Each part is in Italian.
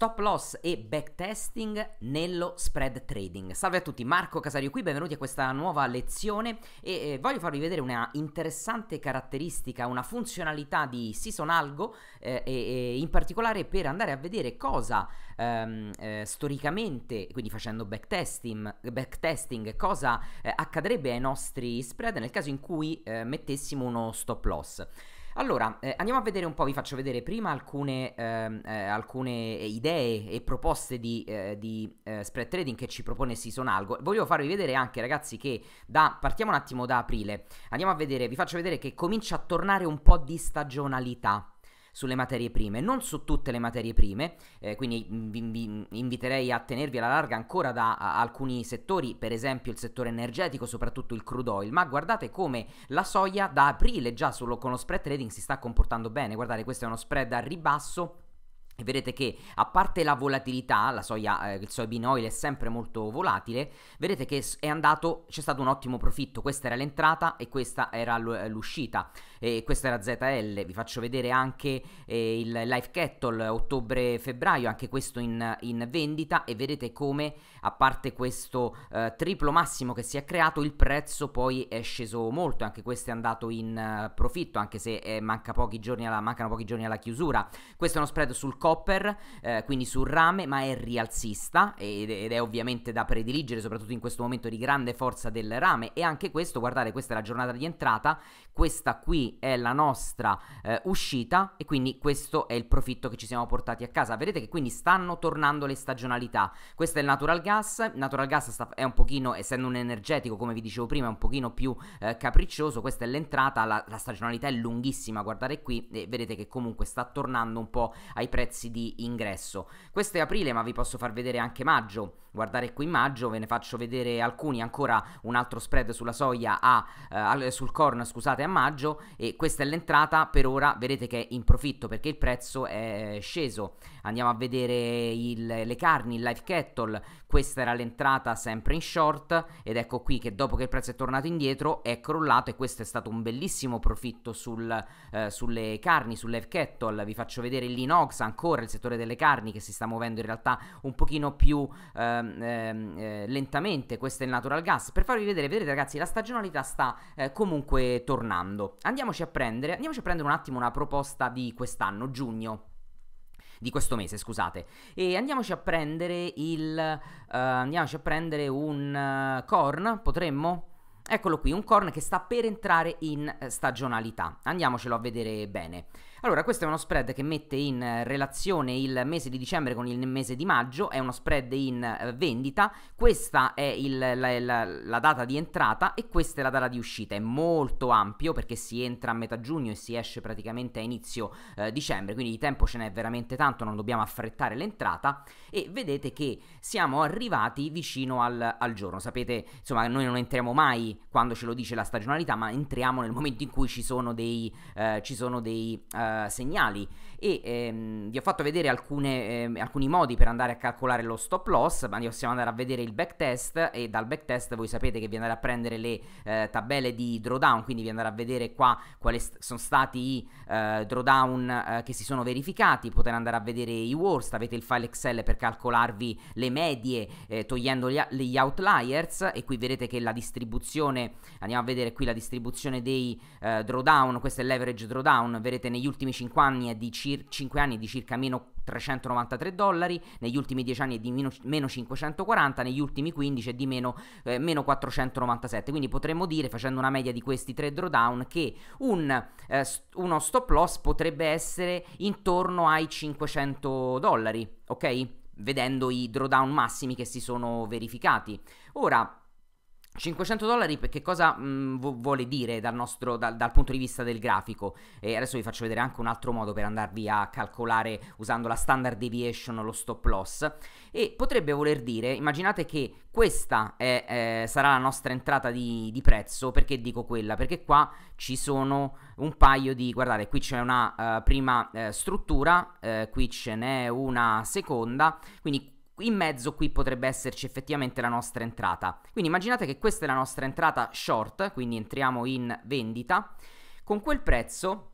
stop loss e backtesting nello spread trading. Salve a tutti, Marco Casario qui, benvenuti a questa nuova lezione e eh, voglio farvi vedere una interessante caratteristica, una funzionalità di Seasonalgo eh, e, e, in particolare per andare a vedere cosa ehm, eh, storicamente, quindi facendo backtesting, backtesting cosa eh, accadrebbe ai nostri spread nel caso in cui eh, mettessimo uno stop loss. Allora, eh, andiamo a vedere un po', vi faccio vedere prima alcune, ehm, eh, alcune idee e proposte di, eh, di eh, spread trading che ci propone Seasonalgo. Volevo farvi vedere anche ragazzi che da, partiamo un attimo da aprile, andiamo a vedere, vi faccio vedere che comincia a tornare un po' di stagionalità sulle materie prime, non su tutte le materie prime, eh, quindi vi, vi, inviterei a tenervi alla larga ancora da alcuni settori, per esempio il settore energetico, soprattutto il crude oil, ma guardate come la soia da aprile già solo con lo spread trading si sta comportando bene, guardate questo è uno spread a ribasso e vedete che a parte la volatilità, la soia, eh, il soybean oil è sempre molto volatile, vedete che è andato, c'è stato un ottimo profitto, questa era l'entrata e questa era eh, l'uscita, e questa era ZL, vi faccio vedere anche eh, il live kettle ottobre-febbraio, anche questo in, in, vendita e vedete come a parte questo eh, triplo massimo che si è creato il prezzo poi è sceso molto, anche questo è andato in eh, profitto anche se eh, manca pochi alla, mancano pochi giorni alla chiusura, questo è uno spread sul costo copper, eh, quindi sul rame, ma è rialzista ed, ed, è ovviamente da prediligere, soprattutto in questo momento di grande forza del rame. E anche questo, guardate, questa è la giornata di entrata, questa qui è la nostra eh, uscita e quindi questo è il profitto che ci siamo portati a casa. Vedete che quindi stanno tornando le stagionalità. Questo è il natural gas, natural gas sta, è un pochino, essendo un energetico, come vi dicevo prima, è un pochino più eh, capriccioso, questa è l'entrata, la, la stagionalità è lunghissima, guardate qui, e vedete che comunque sta tornando un po' ai prezzi prezzi di ingresso. Questo è aprile, ma vi posso far vedere anche maggio guardare qui in maggio, ve ne faccio vedere alcuni, ancora un altro spread sulla soia a, eh, sul corn scusate a maggio e questa è l'entrata per ora vedete che è in profitto perché il prezzo è sceso andiamo a vedere il, le carni, il live kettle questa era l'entrata sempre in short ed ecco qui che dopo che il prezzo è tornato indietro è crollato e questo è stato un bellissimo profitto sul, eh, sulle carni, sul live kettle vi faccio vedere l'inox ancora il settore delle carni che si sta muovendo in realtà un pochino più eh, eh, lentamente il natural gas per farvi vedere, vedete ragazzi, la stagionalità sta eh, comunque tornando. Andiamoci a prendere, andiamoci a prendere un attimo una proposta di quest'anno, giugno di questo mese, scusate. E andiamoci a prendere il uh, andiamoci a prendere un uh, corn, potremmo Eccolo qui, un corn che sta per entrare in eh, stagionalità. Andiamocelo a vedere bene. Allora, questo è uno spread che mette in eh, relazione il mese di dicembre con il mese di maggio, è uno spread in eh, vendita, questa è il, la, la, la, data di entrata e questa è la data di uscita, è molto ampio perché si entra a metà giugno e si esce praticamente a inizio eh, dicembre, quindi di tempo ce n'è veramente tanto, non dobbiamo affrettare l'entrata e vedete che siamo arrivati vicino al, al giorno, sapete, insomma, noi non entriamo mai quando ce lo dice la stagionalità, ma entriamo nel momento in cui ci sono dei... Eh, ci sono dei eh, eh, segnali e ehm, vi ho fatto vedere alcune, ehm, alcuni modi per andare a calcolare lo stop loss, ma possiamo andare a vedere il backtest e dal backtest voi sapete che vi andate a prendere le eh, tabelle di drawdown, quindi vi andate a vedere qua quali st- sono stati i eh, drawdown eh, che si sono verificati, potete andare a vedere i worst, avete il file Excel per calcolarvi le medie eh, togliendo gli, gli, outliers e qui vedete che la distribuzione, andiamo a vedere qui la distribuzione dei eh, drawdown, questo è l'average drawdown, vedete negli ultimi ultimi 5 anni è di, cir- 5 anni è di circa meno 393 dollari, negli ultimi 10 anni è di meno, meno 540, negli ultimi 15 è di meno, eh, meno 497. Quindi potremmo dire, facendo una media di questi tre drawdown, che un, eh, uno stop loss potrebbe essere intorno ai 500 dollari, ok? Vedendo i drawdown massimi che si sono verificati. Ora, 500 dollari che cosa mh, mm, vuole dire dal, nostro, dal, dal, punto di vista del grafico? E adesso vi faccio vedere anche un altro modo per andarvi a calcolare usando la standard deviation lo stop loss. E potrebbe voler dire, immaginate che questa è, eh, sarà la nostra entrata di, di, prezzo, perché dico quella? Perché qua ci sono un paio di, guardate, qui c'è una uh, prima uh, struttura, uh, qui ce n'è una seconda, quindi in mezzo qui potrebbe esserci effettivamente la nostra entrata. Quindi immaginate che questa è la nostra entrata short, quindi entriamo in vendita. Con quel prezzo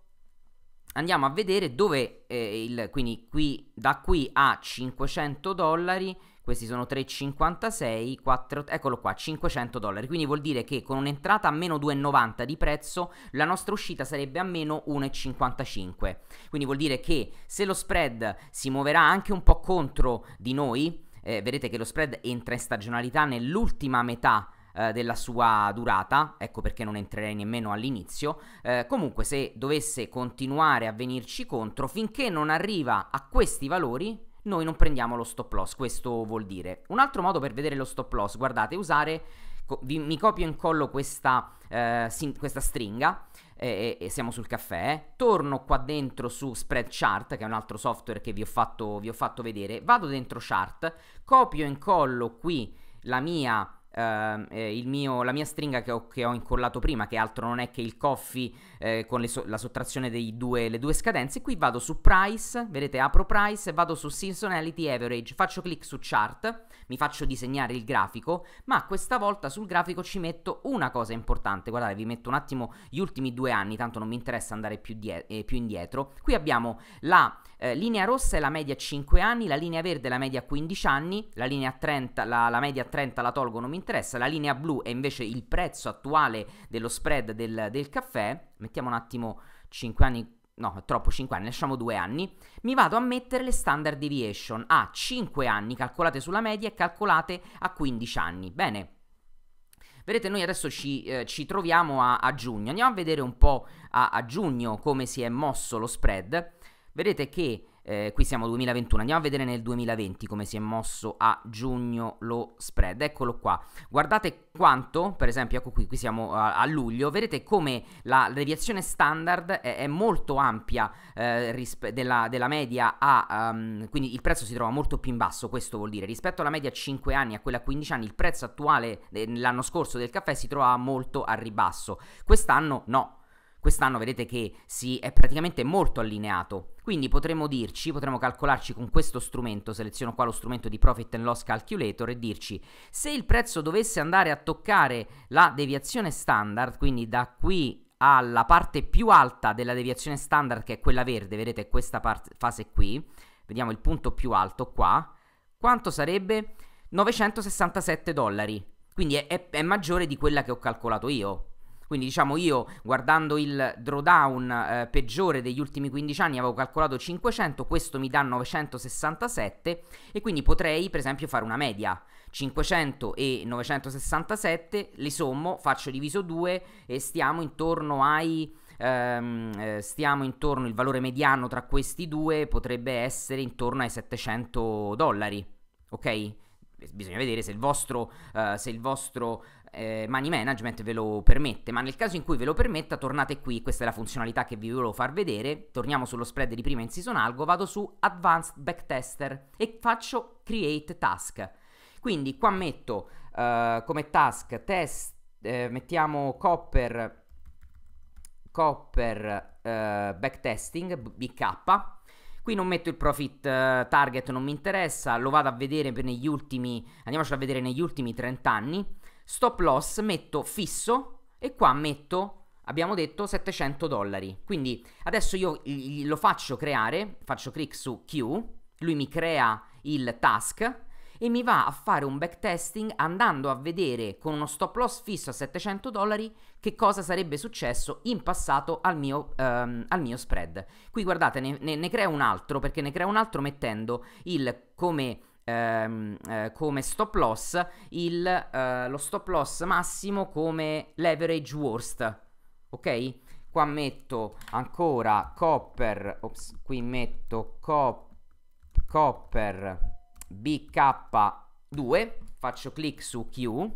andiamo a vedere dove, eh, il, quindi qui, da qui a 500 dollari, questi sono 3,56, 4, eccolo qua, 500 dollari, quindi vuol dire che con un'entrata a meno 2,90 di prezzo la nostra uscita sarebbe a meno 1,55, quindi vuol dire che se lo spread si muoverà anche un po' contro di noi, eh, vedete che lo spread entra in stagionalità nell'ultima metà eh, della sua durata, ecco perché non entrerei nemmeno all'inizio. Eh, comunque, se dovesse continuare a venirci contro finché non arriva a questi valori, noi non prendiamo lo stop loss, questo vuol dire. Un altro modo per vedere lo stop loss, guardate, usare, co- vi, mi copio e incollo questa, eh, sin- questa stringa, e, e, siamo sul caffè, eh. torno qua dentro su spread chart, che è un altro software che vi ho fatto, vi ho fatto vedere, vado dentro chart, copio e incollo qui la mia Ehm, eh, mio, la mia stringa che ho, che ho, incollato prima, che altro non è che il coffee eh, con so- la sottrazione delle due scadenze. Qui vado su price, vedete apro price, vado su seasonality average, faccio clic su chart, mi faccio disegnare il grafico, ma questa volta sul grafico ci metto una cosa importante. Guardate, vi metto un attimo gli ultimi due anni, tanto non mi interessa andare più, die- eh, più indietro. Qui abbiamo la eh, linea rossa è la media 5 anni, la linea verde è la media 15 anni, la, 30, la, la media 30 la tolgo, non mi interessa, la linea blu è invece il prezzo attuale dello spread del, del caffè, mettiamo un attimo 5 anni no, è troppo 5 anni, lasciamo 2 anni, mi vado a mettere le standard deviation a 5 anni, calcolate sulla media e calcolate a 15 anni. Bene. Vedete, noi adesso ci, eh, ci troviamo a, a, giugno, andiamo a vedere un po' a, a giugno come si è mosso lo spread. Vedete che eh, qui siamo 2021, andiamo a vedere nel 2020 come si è mosso a giugno lo spread, eccolo qua, guardate quanto, per esempio, ecco qui, qui siamo a, a luglio, vedete come la deviazione standard è, è, molto ampia eh, risp- della, della, media a, um, quindi il prezzo si trova molto più in basso, questo vuol dire, rispetto alla media a 5 anni, a quella a 15 anni, il prezzo attuale eh, l'anno scorso del caffè si trova molto a ribasso, quest'anno no, Quest'anno vedete che si è praticamente molto allineato. Quindi potremmo dirci, potremmo calcolarci con questo strumento, seleziono qua lo strumento di Profit and Loss Calculator e dirci se il prezzo dovesse andare a toccare la deviazione standard, quindi da qui alla parte più alta della deviazione standard che è quella verde, vedete questa part- fase qui, vediamo il punto più alto qua, quanto sarebbe? 967 dollari, quindi è, è, è maggiore di quella che ho calcolato io, quindi diciamo io guardando il drawdown eh, peggiore degli ultimi 15 anni avevo calcolato 500, questo mi dà 967 e quindi potrei per esempio fare una media. 500 e 967 li sommo, faccio diviso 2 e stiamo intorno ai ehm, eh, stiamo intorno, il valore mediano tra questi due potrebbe essere intorno ai 700 dollari, ok? bisogna vedere se il vostro, uh, se il vostro eh, money management ve lo permette, ma nel caso in cui ve lo permetta tornate qui, questa è la funzionalità che vi volevo far vedere, torniamo sullo spread di prima in Season Algo, vado su Advanced Backtester e faccio Create Task. Quindi qua metto uh, come task test, eh, mettiamo copper, copper uh, backtesting, BK, Qui non metto il profit eh, target, non mi interessa, lo vado a vedere per negli ultimi, andiamocelo a vedere negli ultimi 30 anni. Stop loss metto fisso e qua metto, abbiamo detto, 700 dollari. Quindi adesso io lo faccio creare, faccio clic su Q, lui mi crea il task e mi va a fare un backtesting andando a vedere con uno stop loss fisso a 700 dollari che cosa sarebbe successo in passato al mio, ehm, al mio spread. Qui guardate, ne, ne, ne, creo un altro perché ne creo un altro mettendo il come... Ehm, eh, come stop loss il, eh, lo stop loss massimo come leverage worst ok qua metto ancora copper ops, qui metto cop, copper bk2, faccio clic su Q,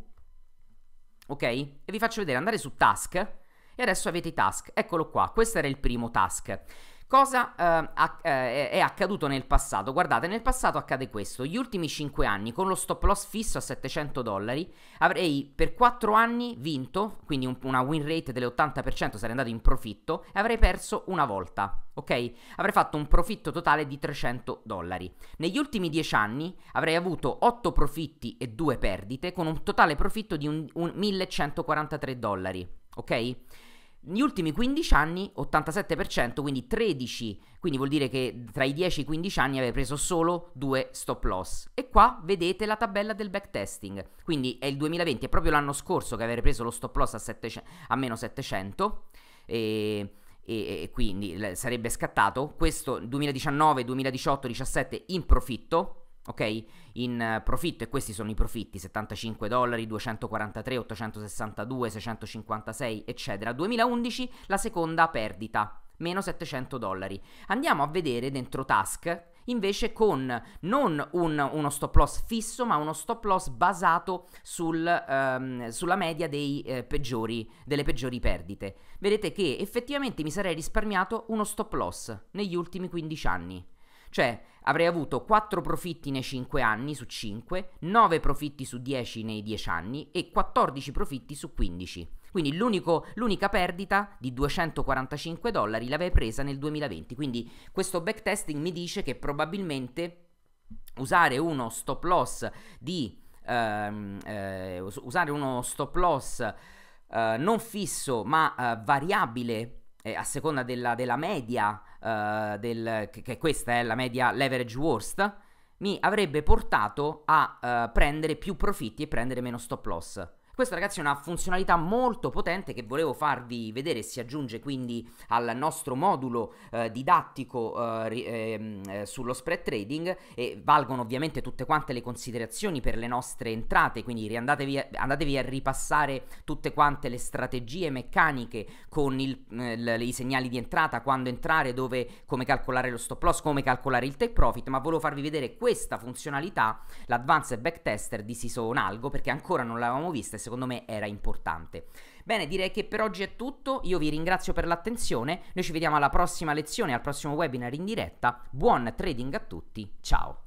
ok? E vi faccio vedere, andare su task, e adesso avete i task, eccolo qua, questo era il primo task. Cosa eh, a- eh, è accaduto nel passato? Guardate, nel passato accade questo. Gli ultimi 5 anni, con lo stop loss fisso a 700 dollari, avrei per 4 anni vinto, quindi un- una win rate dell'80%, sarei andato in profitto, e avrei perso una volta. Ok? Avrei fatto un profitto totale di 300 dollari. Negli ultimi 10 anni avrei avuto 8 profitti e 2 perdite, con un totale profitto di un- un 1143 dollari. Ok? Negli ultimi 15 anni 87%, quindi 13, quindi vuol dire che tra i 10 e i 15 anni avete preso solo due stop loss. E qua vedete la tabella del backtesting, quindi è il 2020, è proprio l'anno scorso che avete preso lo stop loss a, 700, a meno 700 e, e, e quindi sarebbe scattato questo 2019, 2018, 2017 in profitto ok? In eh, profitto, e questi sono i profitti, 75 dollari, 243, 862, 656, eccetera. 2011 la seconda perdita, meno 700 dollari. Andiamo a vedere dentro task, invece con non un, uno stop loss fisso, ma uno stop loss basato sul, ehm, sulla media dei, eh, peggiori, delle peggiori perdite. Vedete che effettivamente mi sarei risparmiato uno stop loss negli ultimi 15 anni cioè, avrei avuto 4 profitti nei 5 anni su 5, 9 profitti su 10 nei 10 anni e 14 profitti su 15. Quindi l'unica perdita di 245 dollari l'avevo presa nel 2020. Quindi questo backtesting mi dice che probabilmente usare uno stop loss di... Ehm, eh, usare uno stop loss eh, non fisso ma eh, variabile eh, a seconda della, della media eh, del, che, che, questa è la media leverage worst, mi avrebbe portato a uh, prendere più profitti e prendere meno stop loss. Questa ragazzi è una funzionalità molto potente che volevo farvi vedere, si aggiunge quindi al nostro modulo eh, didattico eh, ehm, eh, sullo spread trading e valgono ovviamente tutte quante le considerazioni per le nostre entrate, quindi andatevi a, andatevi a ripassare tutte quante le strategie meccaniche con il, eh, l, i segnali di entrata, quando entrare, dove, come calcolare lo stop loss, come calcolare il take profit, ma volevo farvi vedere questa funzionalità, l'advanced backtester di Sison Algo, perché ancora non l'avevamo vista e se secondo me era importante. Bene, direi che per oggi è tutto, io vi ringrazio per l'attenzione, noi ci vediamo alla prossima lezione, al prossimo webinar in diretta, buon trading a tutti, ciao!